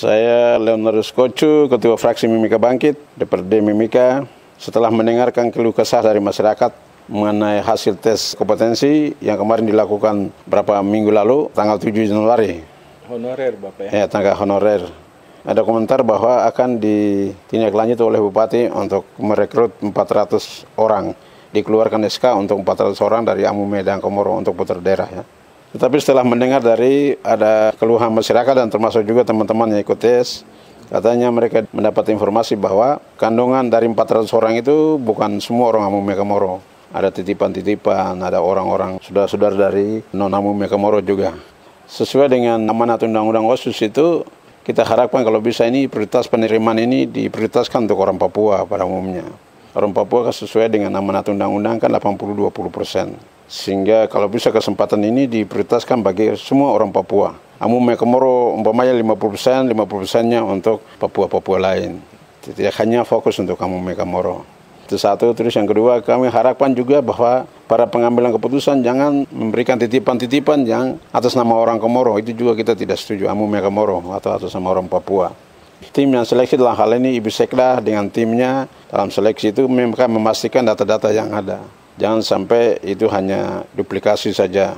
Saya Leonardo Kocu, Ketua Fraksi Mimika Bangkit, DPRD Mimika. Setelah mendengarkan keluh kesah dari masyarakat mengenai hasil tes kompetensi yang kemarin dilakukan berapa minggu lalu, tanggal 7 Januari. Honorer Bapak ya? Ya, tanggal honorer. Ada komentar bahwa akan ditindaklanjuti oleh Bupati untuk merekrut 400 orang. Dikeluarkan SK untuk 400 orang dari Amu Medan Komoro untuk putar daerah ya. Tetapi setelah mendengar dari ada keluhan masyarakat dan termasuk juga teman-teman yang ikut tes, katanya mereka mendapat informasi bahwa kandungan dari 400 orang itu bukan semua orang Amu Mekamoro. Ada titipan-titipan, ada orang-orang sudah saudara dari non amu Mekamoro juga. Sesuai dengan amanat Undang-Undang Osus itu, kita harapkan kalau bisa ini prioritas penerimaan ini diprioritaskan untuk orang Papua pada umumnya. Orang Papua kan sesuai dengan amanat undang-undang kan 80-20 persen. Sehingga kalau bisa kesempatan ini diprioritaskan bagi semua orang Papua. Amu Mekomoro umpamanya 50%, 50 persennya untuk Papua-Papua lain. Tidak hanya fokus untuk kamu Mekomoro. Itu satu. Terus yang kedua, kami harapkan juga bahwa para pengambilan keputusan jangan memberikan titipan-titipan yang atas nama orang Komoro. Itu juga kita tidak setuju. Amu Komoro atau atas nama orang Papua. Tim yang seleksi dalam hal ini Ibu Sekda dengan timnya dalam seleksi itu mereka memastikan data-data yang ada. Jangan sampai itu hanya duplikasi saja.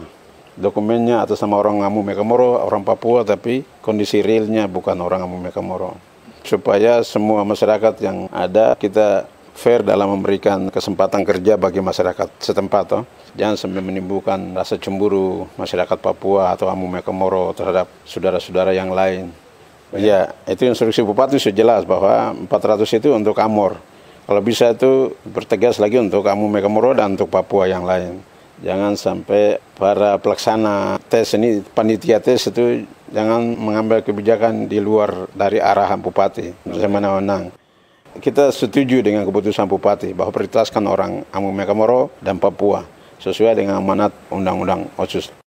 Dokumennya atas nama orang Ngamu Mekamoro, orang Papua, tapi kondisi realnya bukan orang Ngamu Mekamoro. Supaya semua masyarakat yang ada, kita fair dalam memberikan kesempatan kerja bagi masyarakat setempat. Oh. Jangan sampai menimbulkan rasa cemburu masyarakat Papua atau Ngamu Mekamoro terhadap saudara-saudara yang lain. ya, itu instruksi Bupati sudah jelas bahwa 400 itu untuk Amor. Kalau bisa itu bertegas lagi untuk kamu Mekamoro dan untuk Papua yang lain. Jangan sampai para pelaksana tes ini, panitia tes itu jangan mengambil kebijakan di luar dari arahan Bupati. Semena-menang. Kita setuju dengan keputusan Bupati bahwa prioritaskan orang Amu Mekamoro dan Papua sesuai dengan amanat Undang-Undang OSUS.